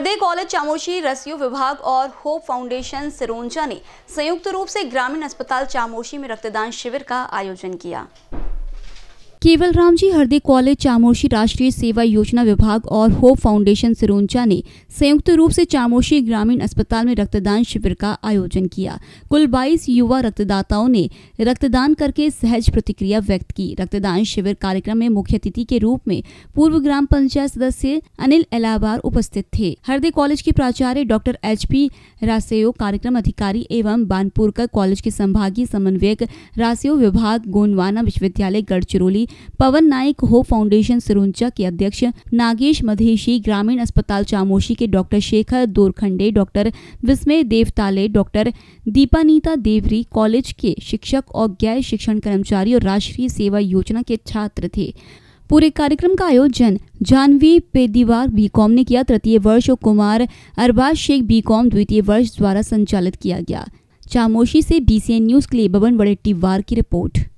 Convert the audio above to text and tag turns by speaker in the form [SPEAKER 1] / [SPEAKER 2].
[SPEAKER 1] हरदे college चामोशी रसियो विभाग और hope foundation सिरोंजा ने संयुक्त रूप से ग्रामीण अस्पताल चामोशी में रक्तदान शिविर का आयोजन किया केवल राम जी हरदे कॉलेज चामोशी राष्ट्रीय सेवा योजना विभाग और होप फाउंडेशन सिरोंचा ने संयुक्त रूप से चामोशी ग्रामीण अस्पताल में रक्तदान शिविर का आयोजन किया कुल 22 युवा रक्तदाताओं ने रक्तदान करके सहज प्रतिक्रिया व्यक्त की रक्तदान शिविर कार्यक्रम में मुख्य अतिथि के रूप में पूर्व ग्राम पंचायत सदस्य अनिल एलाबार उपस्थित थे हरदे कॉलेज के प्राचार्य डॉक्टर एच पी कार्यक्रम अधिकारी एवं बानपुरकर कॉलेज के संभागीय समन्वयक रासेओ विभाग गोंडवाना विश्वविद्यालय गढ़चिरौली पवन नायक हो फाउंडेशन सिरुंचा के अध्यक्ष नागेश मधेशी ग्रामीण अस्पताल चामोशी के doctor Shekhar Dorkhande doctor Vismay Deotale doctor Dipanita Deori college के शिक्षक और गैर शिक्षण कर्मचारी और राष्ट्रीय सेवा योजना के छात्र थे पूरे कार्यक्रम का आयोजन जानवी पेदीवार बीकॉम ने किया तृतीय वर्ष और कुमार अरबाज शेख बीकॉम द्वितीय वर्ष द्वारा संचालित किया गया चामोशी से बीसीएन न्यूज के लिए बबन बड़े टिवार की रिपोर्ट